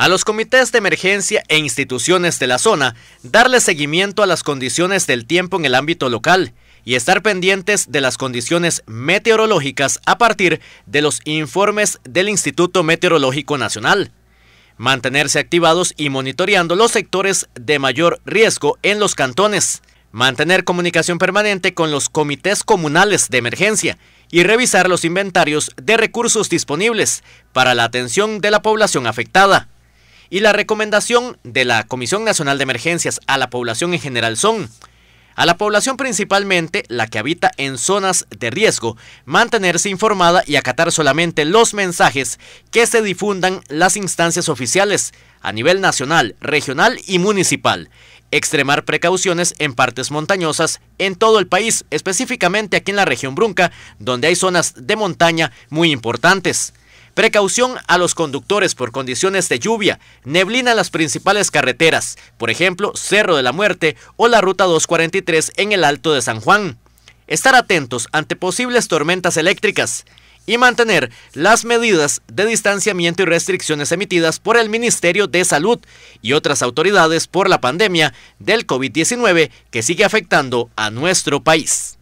a los comités de emergencia e instituciones de la zona darle seguimiento a las condiciones del tiempo en el ámbito local y estar pendientes de las condiciones meteorológicas a partir de los informes del Instituto Meteorológico Nacional. Mantenerse activados y monitoreando los sectores de mayor riesgo en los cantones. Mantener comunicación permanente con los comités comunales de emergencia y revisar los inventarios de recursos disponibles para la atención de la población afectada. Y la recomendación de la Comisión Nacional de Emergencias a la población en general son a la población principalmente la que habita en zonas de riesgo, mantenerse informada y acatar solamente los mensajes que se difundan las instancias oficiales a nivel nacional, regional y municipal. Extremar precauciones en partes montañosas en todo el país, específicamente aquí en la región Brunca, donde hay zonas de montaña muy importantes. Precaución a los conductores por condiciones de lluvia, neblina en las principales carreteras, por ejemplo Cerro de la Muerte o la Ruta 243 en el Alto de San Juan. Estar atentos ante posibles tormentas eléctricas y mantener las medidas de distanciamiento y restricciones emitidas por el Ministerio de Salud y otras autoridades por la pandemia del COVID-19 que sigue afectando a nuestro país.